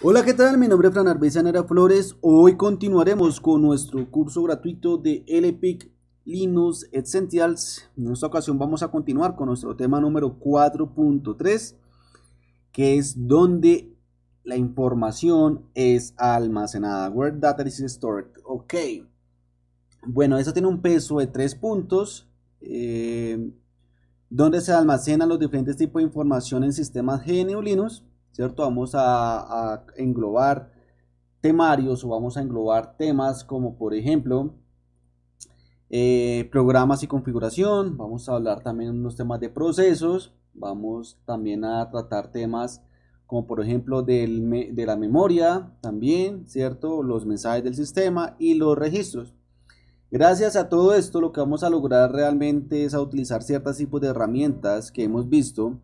Hola, ¿qué tal? Mi nombre es Fran Nera Flores. Hoy continuaremos con nuestro curso gratuito de LPIC Linux Essentials. En esta ocasión vamos a continuar con nuestro tema número 4.3, que es donde la información es almacenada. Where data is stored. Ok. Bueno, eso tiene un peso de 3 puntos. Eh, donde se almacenan los diferentes tipos de información en sistemas GNU Linux ¿cierto? Vamos a, englobar temarios o vamos a englobar temas como por ejemplo eh, programas y configuración, vamos a hablar también unos temas de procesos, vamos también a tratar temas como por ejemplo de la memoria también, ¿cierto? Los mensajes del sistema y los registros. Gracias a todo esto lo que vamos a lograr realmente es a utilizar ciertos tipos de herramientas que hemos visto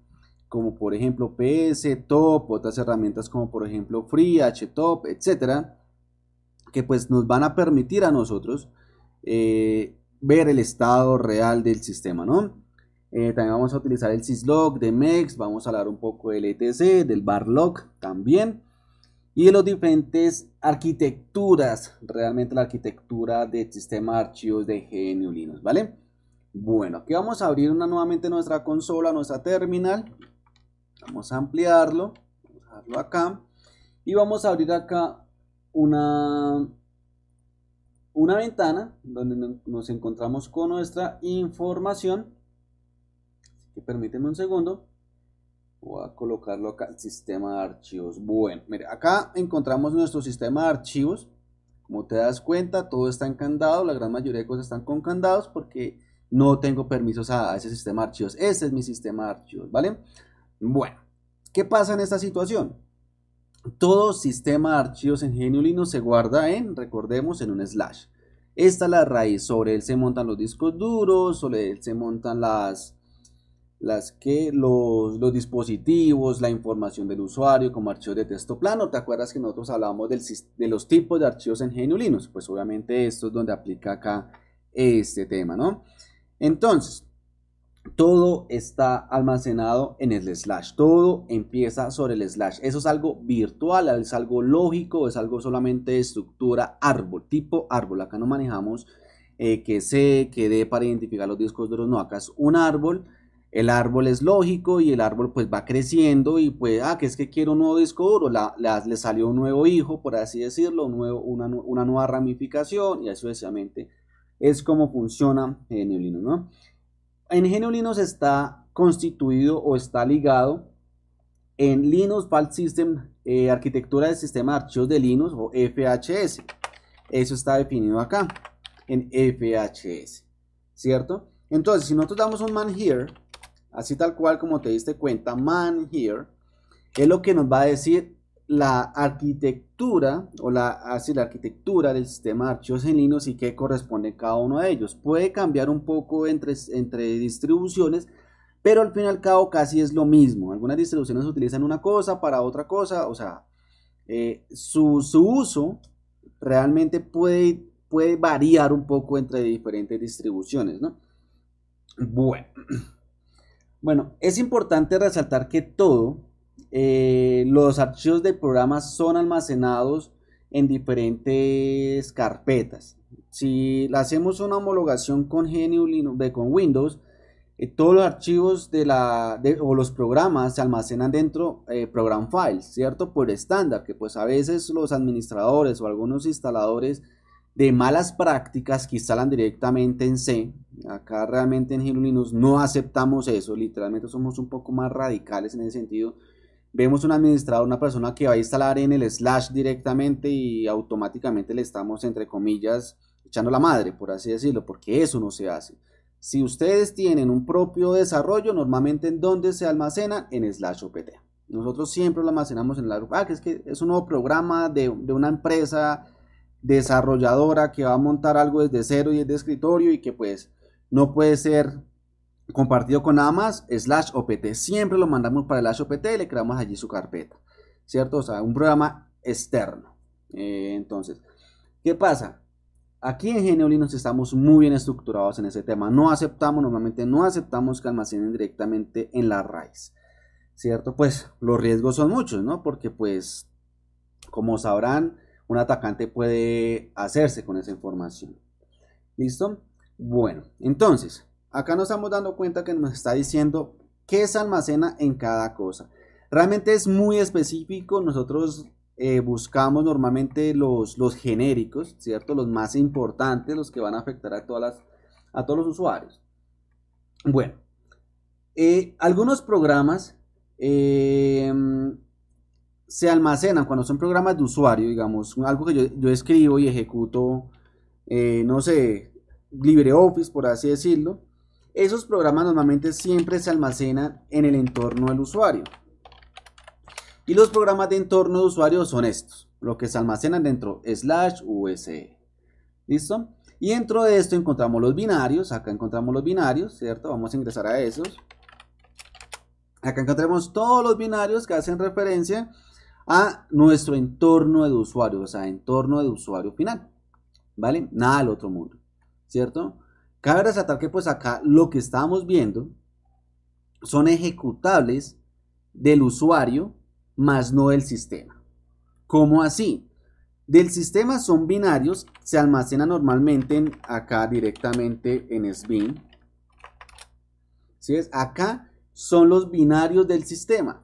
como por ejemplo PS, Top, otras herramientas como por ejemplo Free, HTOP, etcétera, que pues nos van a permitir a nosotros eh, ver el estado real del sistema, ¿no? Eh, también vamos a utilizar el syslog de MEX, vamos a hablar un poco del ETC, del barlog también y de las diferentes arquitecturas, realmente la arquitectura del sistema de archivos de GNU Linux, ¿vale? Bueno, aquí vamos a abrir una, nuevamente nuestra consola, nuestra terminal. Vamos a ampliarlo, vamos a dejarlo acá y vamos a abrir acá una, una ventana donde nos encontramos con nuestra información. Así que permíteme un segundo. Voy a colocarlo acá, el sistema de archivos. Bueno, mire, acá encontramos nuestro sistema de archivos. Como te das cuenta, todo está en candado, la gran mayoría de cosas están con candados porque no tengo permisos a, ese sistema de archivos. este es mi sistema de archivos, ¿vale? Bueno, ¿qué pasa en esta situación? Todo sistema de archivos en Genio Linux se guarda en, recordemos, en un slash. Esta es la raíz, sobre él se montan los discos duros, sobre él se montan las, las que, los, dispositivos, la información del usuario como archivos de texto plano. ¿Te acuerdas que nosotros hablábamos de los tipos de archivos en GNU Linux? Pues obviamente esto es donde aplica acá este tema, ¿no? Entonces, todo está almacenado en el slash, todo empieza sobre el slash. Eso es algo virtual, es algo lógico, es algo solamente de estructura árbol, tipo árbol. Acá no manejamos eh, que se que para identificar los discos duros, no, acá es un árbol. El árbol es lógico y el árbol pues va creciendo y pues, ah, que es que quiero un nuevo disco duro, la, le salió un nuevo hijo, por así decirlo, nuevo, una, nueva ramificación y sucesivamente es como funciona en el Linux, ¿no? genio Linux está constituido o está ligado en Linux File System, eh, arquitectura de sistema de archivos de Linux o FHS. Eso está definido acá en FHS, ¿cierto? Entonces, si nosotros damos un man here, así tal cual como te diste cuenta, man here, es lo que nos va a decir la arquitectura o la, así, la arquitectura del sistema de archivos en Linux y qué corresponde cada uno de ellos. Puede cambiar un poco entre, entre distribuciones, pero al fin y al cabo casi es lo mismo. Algunas distribuciones utilizan una cosa para otra cosa, o sea, eh, su, uso realmente puede, puede variar un poco entre diferentes distribuciones, Bueno. Bueno, es importante resaltar que todo, eh, los archivos de programas son almacenados en diferentes carpetas. Si hacemos una homologación con GNU Linux, con Windows, eh, todos los archivos de la, o los programas se almacenan dentro eh, program files, ¿cierto? Por estándar, que pues a veces los administradores o algunos instaladores de malas prácticas que instalan directamente en C. Acá realmente en GNU Linux no aceptamos eso, literalmente somos un poco más radicales en ese sentido vemos un administrador, una persona que va a instalar en el slash directamente y automáticamente le estamos, entre comillas, echando la madre, por así decirlo, porque eso no se hace. Si ustedes tienen un propio desarrollo, normalmente en dónde se almacena? En slash OPT. Nosotros siempre lo almacenamos en la ah, que es que es un nuevo programa de, de una empresa desarrolladora que va a montar algo desde cero y es de escritorio y que pues no puede ser compartido con nada más, slash opt. Siempre lo mandamos para el slash y le creamos allí su carpeta, ¿cierto? O sea, un programa externo. Eh, entonces, ¿qué pasa? Aquí en GeneoLinux estamos muy bien estructurados en ese tema. No aceptamos, normalmente no aceptamos que almacenen directamente en la raíz. ¿Cierto? Pues los riesgos son muchos, ¿no? Porque pues, como sabrán, un atacante puede hacerse con esa información. ¿Listo? Bueno, entonces, acá nos estamos dando cuenta que nos está diciendo qué se almacena en cada cosa. Realmente es muy específico, nosotros eh, buscamos normalmente los, los genéricos, ¿cierto? Los más importantes, los que van a afectar a, todas las, a todos los usuarios. Bueno, eh, algunos programas em, se almacenan cuando son programas de usuario, digamos, algo que yo escribo y ejecuto, eh, no sé, LibreOffice, por así decirlo esos programas normalmente siempre se almacenan en el entorno del usuario. Y los programas de entorno de usuario son estos, lo que se almacenan dentro slash use. ¿Listo? Y dentro de esto encontramos los binarios, acá encontramos los binarios, ¿cierto? Vamos a ingresar a esos. Acá encontramos todos los binarios que hacen referencia a nuestro entorno de usuario, o sea, entorno de usuario final. ¿Vale? Nada al otro mundo, ¿cierto? Cabe resaltar que pues acá lo que estamos viendo son ejecutables del usuario más no del sistema. ¿Cómo así? Del sistema son binarios, se almacena normalmente acá directamente en SBIN. Si es Acá son los binarios del sistema.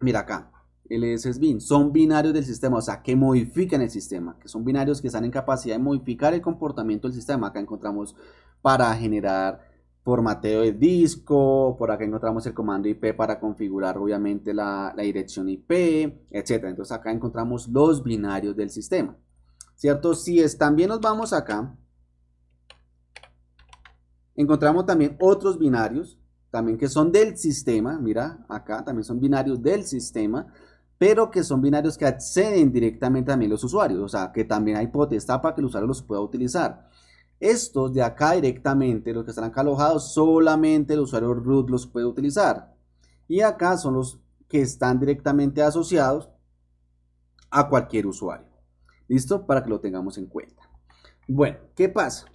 Mira acá. LS son binarios del sistema, o sea, que modifican el sistema, que son binarios que están en capacidad de modificar el comportamiento del sistema. Acá encontramos para generar formateo de disco, por acá encontramos el comando IP para configurar obviamente la, dirección IP, etc. Entonces acá encontramos los binarios del sistema, ¿cierto? Si es, también nos vamos acá, encontramos también otros binarios, también que son del sistema, mira acá, también son binarios del sistema, pero que son binarios que acceden directamente también los usuarios, o sea, que también hay potestad para que el usuario los pueda utilizar. Estos de acá directamente, los que están acá alojados, solamente el usuario root los puede utilizar. Y acá son los que están directamente asociados a cualquier usuario. ¿Listo? Para que lo tengamos en cuenta. Bueno, ¿qué pasa?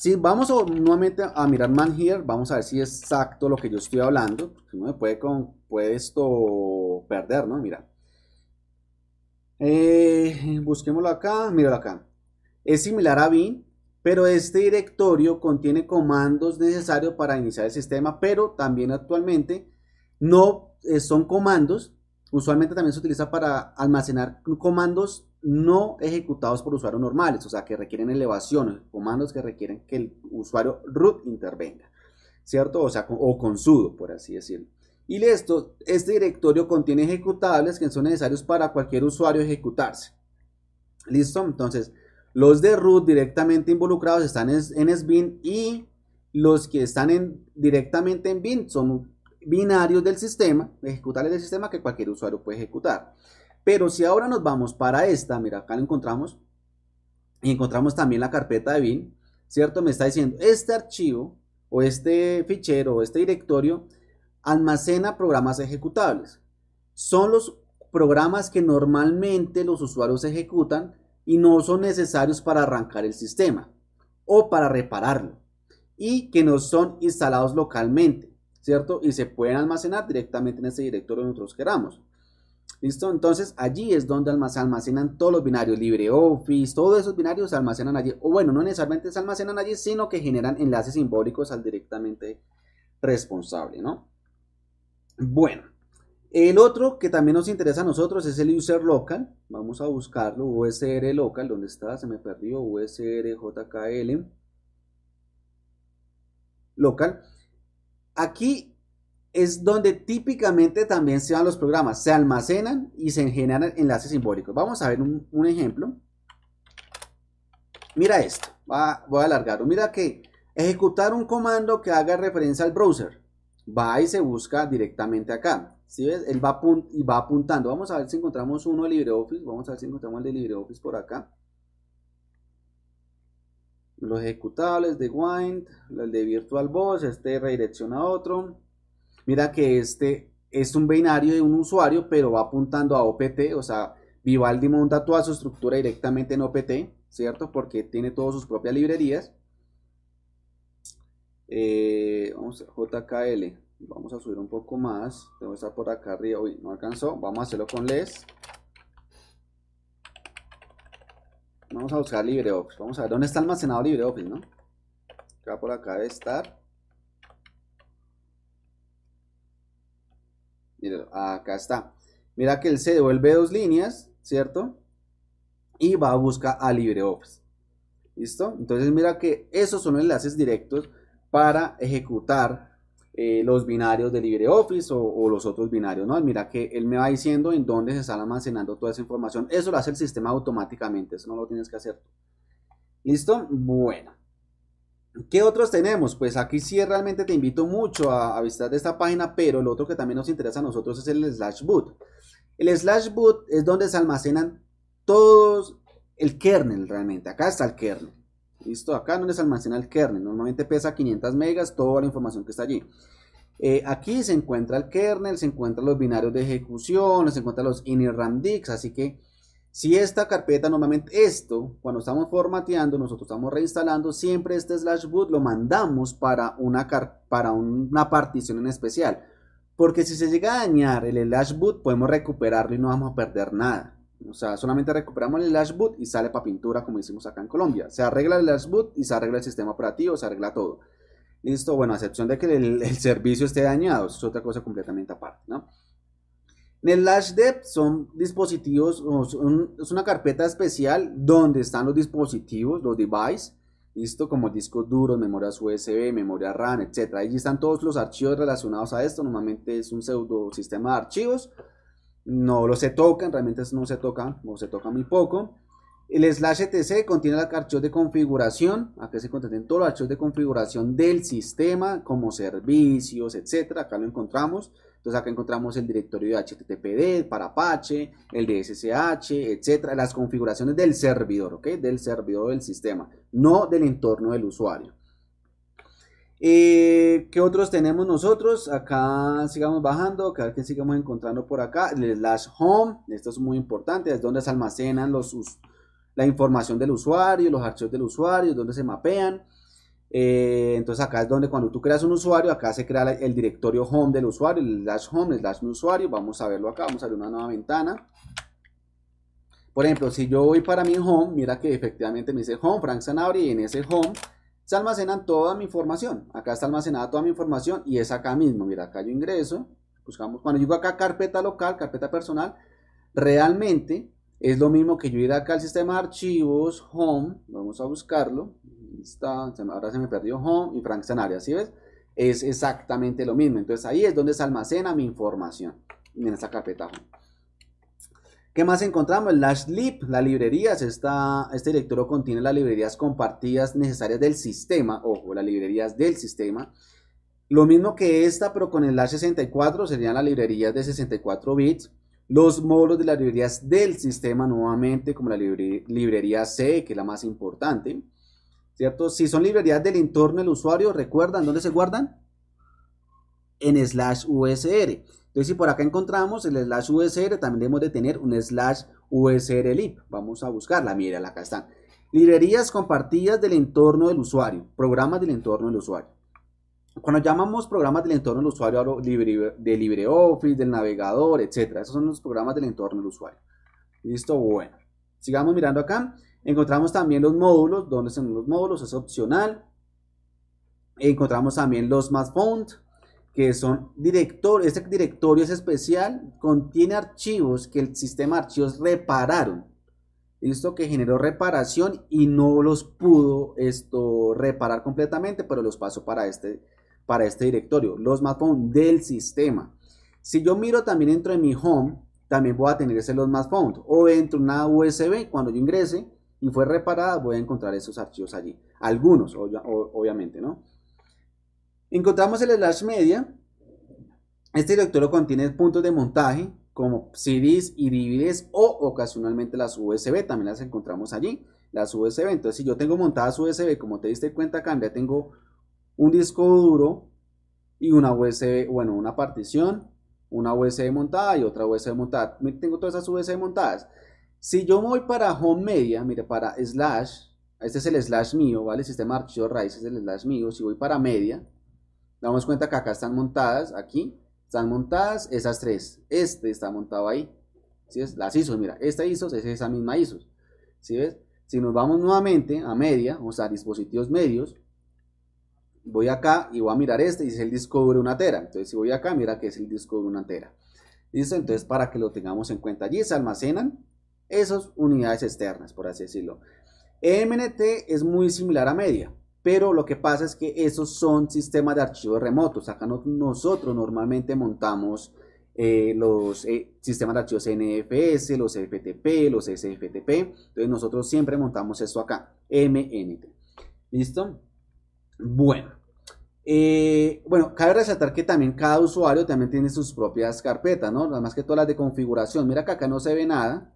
Si vamos nuevamente a mirar Man Here, vamos a ver si es exacto lo que yo estoy hablando. no me puede, con, esto perder, ¿no? Mira. Eh, busquémoslo acá, míralo acá. Es similar a bin, pero este directorio contiene comandos necesarios para iniciar el sistema, pero también actualmente no eh, son comandos, usualmente también se utiliza para almacenar comandos no ejecutados por usuarios normales, o sea, que requieren elevación, comandos que requieren que el usuario root intervenga, ¿cierto? O sea, o con sudo, por así decirlo. Y listo, este directorio contiene ejecutables que son necesarios para cualquier usuario ejecutarse. ¿Listo? Entonces, los de root directamente involucrados están en, SBIN y los que están directamente en bin son binarios del sistema, ejecutables del sistema que cualquier usuario puede ejecutar. Pero si ahora nos vamos para esta, mira, acá lo encontramos, y encontramos también la carpeta de bin, ¿cierto? Me está diciendo, este archivo o este fichero o este directorio almacena programas ejecutables. Son los programas que normalmente los usuarios ejecutan y no son necesarios para arrancar el sistema o para repararlo y que no son instalados localmente ¿cierto? Y se pueden almacenar directamente en ese directorio donde nosotros queramos. ¿Listo? Entonces allí es donde se almacenan todos los binarios, LibreOffice, todos esos binarios se almacenan allí. O bueno, no necesariamente se almacenan allí, sino que generan enlaces simbólicos al directamente responsable, ¿no? Bueno, el otro que también nos interesa a nosotros es el user local. Vamos a buscarlo, USR local, ¿dónde está? Se me perdió, USR JKL local. Aquí es donde típicamente también se van los programas. Se almacenan y se generan enlaces simbólicos. Vamos a ver un, ejemplo. Mira esto. voy a alargarlo. Mira que ejecutar un comando que haga referencia al browser. Va y se busca directamente acá. ¿Sí ves? Él va, y va apuntando. Vamos a ver si encontramos uno de LibreOffice. Vamos a ver si encontramos el de LibreOffice por acá los ejecutables de Wind, el de Virtual este redirecciona a otro. Mira que este es un binario de un usuario, pero va apuntando a OPT, o sea, Vivaldi monta toda su estructura directamente en OPT, ¿cierto? Porque tiene todas sus propias librerías. Eh, vamos a JKL, vamos a subir un poco más, que estar por acá arriba, uy, no alcanzó, vamos a hacerlo con LES. Vamos a buscar LibreOffice. Vamos a ver dónde está almacenado LibreOffice, ¿no? Acá por acá debe estar. acá está. Mira que él se devuelve dos líneas, ¿cierto? Y va a buscar a LibreOffice. ¿Listo? Entonces mira que esos son enlaces directos para ejecutar eh, los binarios de LibreOffice o, los otros binarios, ¿no? Mira que él me va diciendo en dónde se está almacenando toda esa información. Eso lo hace el sistema automáticamente, eso no lo tienes que hacer ¿Listo? Bueno. ¿Qué otros tenemos? Pues aquí sí realmente te invito mucho a, a, visitar esta página, pero lo otro que también nos interesa a nosotros es el slash boot. El slash boot es donde se almacenan todos el kernel realmente. Acá está el kernel. Listo, acá no les almacena el kernel. Normalmente pesa 500 megas, toda la información que está allí. Eh, aquí se encuentra el kernel, se encuentran los binarios de ejecución, se encuentran los inirramdics, así que si esta carpeta normalmente, esto, cuando estamos formateando, nosotros estamos reinstalando, siempre este slash boot lo mandamos para una, para una partición en especial. Porque si se llega a dañar el slash boot, podemos recuperarlo y no vamos a perder nada. O sea, solamente recuperamos el lash boot y sale para pintura como hicimos acá en Colombia. Se arregla el lash boot y se arregla el sistema operativo, se arregla todo. Listo, bueno, a excepción de que el, servicio esté dañado, es otra cosa completamente aparte, ¿no? En el dev son dispositivos, es una carpeta especial donde están los dispositivos, los devices, listo, como discos duros, memorias USB, memoria RAM, etc. Allí están todos los archivos relacionados a esto, normalmente es un pseudo sistema de archivos no lo se tocan, realmente no se tocan o se toca muy poco. El slash etc contiene los archivos de configuración, acá se contienen todos los archivos de configuración del sistema, como servicios, etcétera, acá lo encontramos. Entonces acá encontramos el directorio de HTTPD para Apache, el de SSH, etcétera, las configuraciones del servidor, ¿ok? Del servidor del sistema, no del entorno del usuario. Eh, ¿Qué otros tenemos nosotros? Acá sigamos bajando, ver que sigamos encontrando por acá. El slash home, esto es muy importante, es donde se almacenan los, la información del usuario, los archivos del usuario, donde se mapean. Eh, entonces acá es donde cuando tú creas un usuario, acá se crea el directorio home del usuario, el slash home, el slash usuario. Vamos a verlo acá, vamos a abrir una nueva ventana. Por ejemplo, si yo voy para mi home, mira que efectivamente me dice home, Frank Sanabria, y en ese home se almacenan toda mi información. Acá está almacenada toda mi información y es acá mismo. Mira, acá yo ingreso, buscamos, cuando digo acá carpeta local, carpeta personal, realmente es lo mismo que yo ir acá al sistema de archivos, home, vamos a buscarlo, está, ahora se me perdió home y Frank Sanaria, ¿sí ves? Es exactamente lo mismo, entonces ahí es donde se almacena mi información, en esta carpeta home. ¿Qué más encontramos? Las LIP, las librerías. Esta, este directorio contiene las librerías compartidas necesarias del sistema. Ojo, las librerías del sistema. Lo mismo que esta, pero con el Lash 64 serían las librerías de 64 bits. Los módulos de las librerías del sistema, nuevamente, como la librería C, que es la más importante. ¿Cierto? Si son librerías del entorno del usuario, recuerdan dónde se guardan en slash usr. Entonces, si por acá encontramos el slash usr, también debemos de tener un slash usr lib. Vamos a buscarla, mira, acá están. Librerías compartidas del entorno del usuario, programas del entorno del usuario. Cuando llamamos programas del entorno del usuario, hablo de LibreOffice, del navegador, etcétera, Esos son los programas del entorno del usuario. Listo, bueno. Sigamos mirando acá. Encontramos también los módulos, donde son los módulos, es opcional. Encontramos también los más font, que son directores, este directorio es especial, contiene archivos que el sistema de archivos repararon. Listo, que generó reparación y no los pudo esto reparar completamente, pero los paso para este, para este directorio, los smartphones del sistema. Si yo miro también dentro de mi home, también voy a tener ese los smartphones o dentro de una USB, cuando yo ingrese y fue reparada, voy a encontrar esos archivos allí. Algunos, obviamente, ¿no? Encontramos el slash media. Este directorio contiene puntos de montaje como CDs y DVDs o ocasionalmente las USB, también las encontramos allí, las USB. Entonces, si yo tengo montadas USB, como te diste cuenta cambia tengo un disco duro y una USB, bueno, una partición, una USB montada y otra USB montada. Tengo todas esas USB montadas. Si yo voy para home media, mire, para slash, este es el slash mío, ¿vale? Sistema de archivos raíz es el slash mío. Si voy para media, Damos cuenta que acá están montadas, aquí están montadas esas tres. Este está montado ahí. si es Las ISOs, mira, esta ISOs es esa misma ISOs. ves? Si nos vamos nuevamente a media, o sea, dispositivos medios, voy acá y voy a mirar este y es el disco de una tera. Entonces, si voy acá, mira que es el disco de una tera. ¿Listo? Entonces, para que lo tengamos en cuenta allí, se almacenan esas unidades externas, por así decirlo. E MNT es muy similar a media pero lo que pasa es que esos son sistemas de archivos remotos. Acá nosotros normalmente montamos eh, los eh, sistemas de archivos NFS, los FTP, los SFTP. Entonces nosotros siempre montamos esto acá, MNT. ¿Listo? Bueno. Eh, bueno, cabe resaltar que también cada usuario también tiene sus propias carpetas, ¿no? más que todas las de configuración. Mira que acá no se ve nada.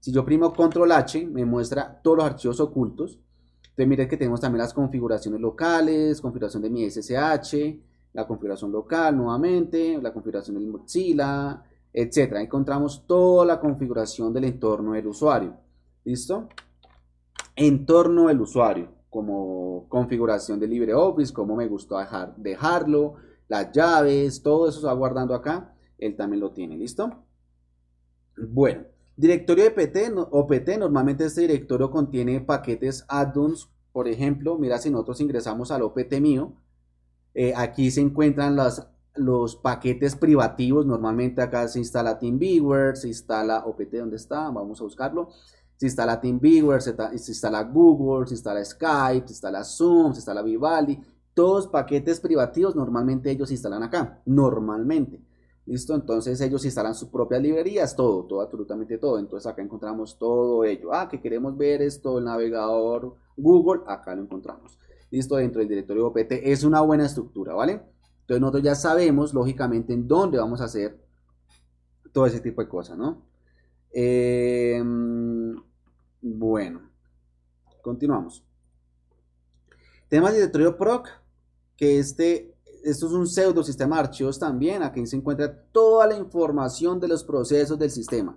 Si yo primo control H, me muestra todos los archivos ocultos. Entonces mire que tenemos también las configuraciones locales, configuración de mi SSH, la configuración local nuevamente, la configuración del Mozilla, etc. Encontramos toda la configuración del entorno del usuario. ¿Listo? Entorno del usuario, como configuración de LibreOffice, como me gustó dejar, dejarlo, las llaves, todo eso está guardando acá. Él también lo tiene, ¿listo? Bueno, Directorio de PT o normalmente este directorio contiene paquetes add-ons, por ejemplo, mira si nosotros ingresamos al OPT mío, eh, aquí se encuentran los paquetes privativos, normalmente acá se instala TeamViewer, se instala OPT, ¿dónde está? Vamos a buscarlo. Se instala TeamViewer, se, se instala Google, se instala Skype, se instala Zoom, se instala Vivaldi. Todos paquetes privativos normalmente ellos se instalan acá, normalmente. ¿Listo? Entonces ellos instalan sus propias librerías, todo, todo, absolutamente todo. Entonces acá encontramos todo ello. Ah, que queremos ver esto, el navegador Google, acá lo encontramos. Listo, dentro del directorio OPT es una buena estructura, ¿vale? Entonces nosotros ya sabemos, lógicamente, en dónde vamos a hacer todo ese tipo de cosas, ¿no? Em, bueno, continuamos. Temas el directorio PROC, que este esto es un pseudo sistema de archivos también. Aquí se encuentra toda la información de los procesos del sistema.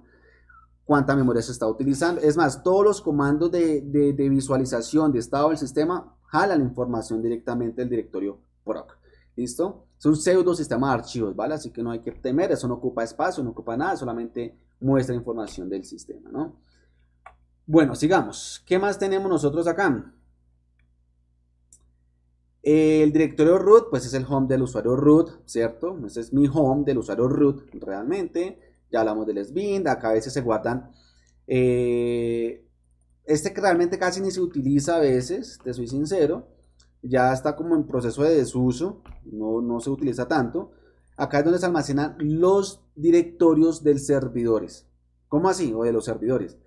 Cuánta memoria se está utilizando. Es más, todos los comandos de, visualización de estado del sistema jalan la información directamente del directorio PROC. ¿Listo? Es un pseudo sistema de archivos, ¿vale? Así que no hay que temer, eso no ocupa espacio, no ocupa nada, solamente muestra información del sistema, ¿no? Bueno, sigamos. ¿Qué más tenemos nosotros acá? El directorio root, pues es el home del usuario root, ¿cierto? Ese es mi home del usuario root realmente. Ya hablamos del SBIND, acá a veces se guardan. Eh, este realmente casi ni se utiliza a veces, te soy sincero. Ya está como en proceso de desuso, no, se utiliza tanto. Acá es donde se almacenan los directorios del servidores. ¿Cómo así? O de los servidores.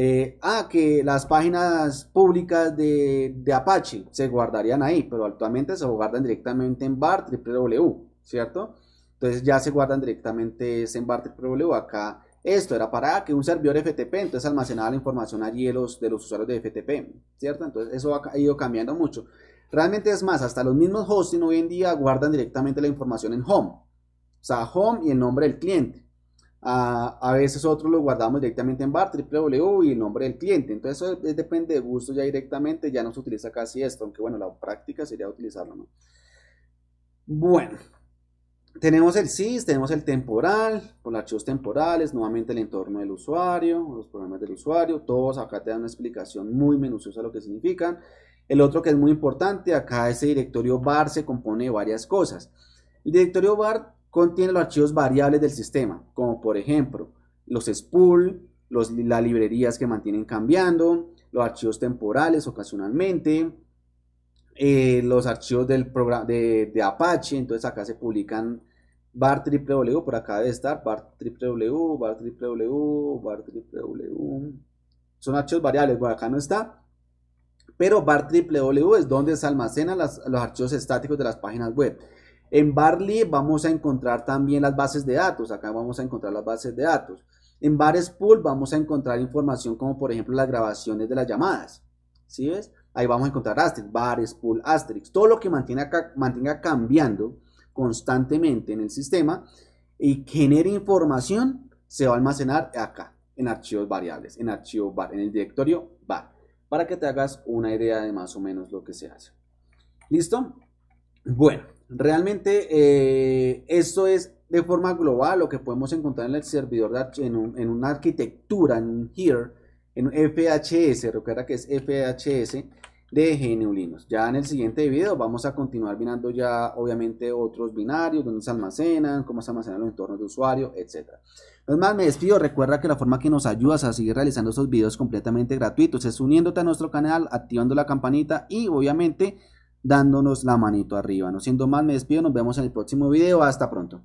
Eh, ah, que las páginas públicas de, Apache se guardarían ahí, pero actualmente se guardan directamente en bar www, ¿cierto? Entonces ya se guardan directamente en bar www. Acá esto era para que un servidor FTP, entonces almacenaba la información allí de los, de los usuarios de FTP, ¿cierto? Entonces eso ha ido cambiando mucho. Realmente es más, hasta los mismos hosting hoy en día guardan directamente la información en home. O sea, home y el nombre del cliente. A, a, veces otros lo guardamos directamente en bar, www y el nombre del cliente. Entonces eso depende de gusto ya directamente, ya no se utiliza casi esto, aunque bueno, la práctica sería utilizarlo, ¿no? Bueno, tenemos el SIS, tenemos el temporal, con los archivos temporales, nuevamente el entorno del usuario, los programas del usuario, todos acá te dan una explicación muy minuciosa de lo que significan. El otro que es muy importante, acá ese directorio bar se compone de varias cosas. El directorio bar contiene los archivos variables del sistema, como por ejemplo los spool, las librerías que mantienen cambiando, los archivos temporales ocasionalmente, eh, los archivos del de, Apache, entonces acá se publican bar www, por acá debe estar bar www, bar www, bar www, son archivos variables, por acá no está, pero bar www es donde se almacenan los archivos estáticos de las páginas web. En Barley vamos a encontrar también las bases de datos. Acá vamos a encontrar las bases de datos. En spool vamos a encontrar información como por ejemplo las grabaciones de las llamadas. ¿Sí ves? Ahí vamos a encontrar Asterix, spool, Asterix. Todo lo que mantenga, mantenga cambiando constantemente en el sistema y genere información se va a almacenar acá en archivos variables, en archivo bar, en el directorio bar, para que te hagas una idea de más o menos lo que se hace. ¿Listo? Bueno, realmente eh, esto es de forma global lo que podemos encontrar en el servidor en, una arquitectura, en un en FHS, recuerda que es FHS de GNU Linux. Ya en el siguiente video vamos a continuar mirando ya obviamente otros binarios, donde se almacenan, cómo se almacenan los entornos de usuario, etc. No más, me despido. Recuerda que la forma que nos ayudas a seguir realizando estos videos completamente gratuitos es uniéndote a nuestro canal, activando la campanita y obviamente dándonos la manito arriba. No siendo más, me despido, nos vemos en el próximo video, hasta pronto.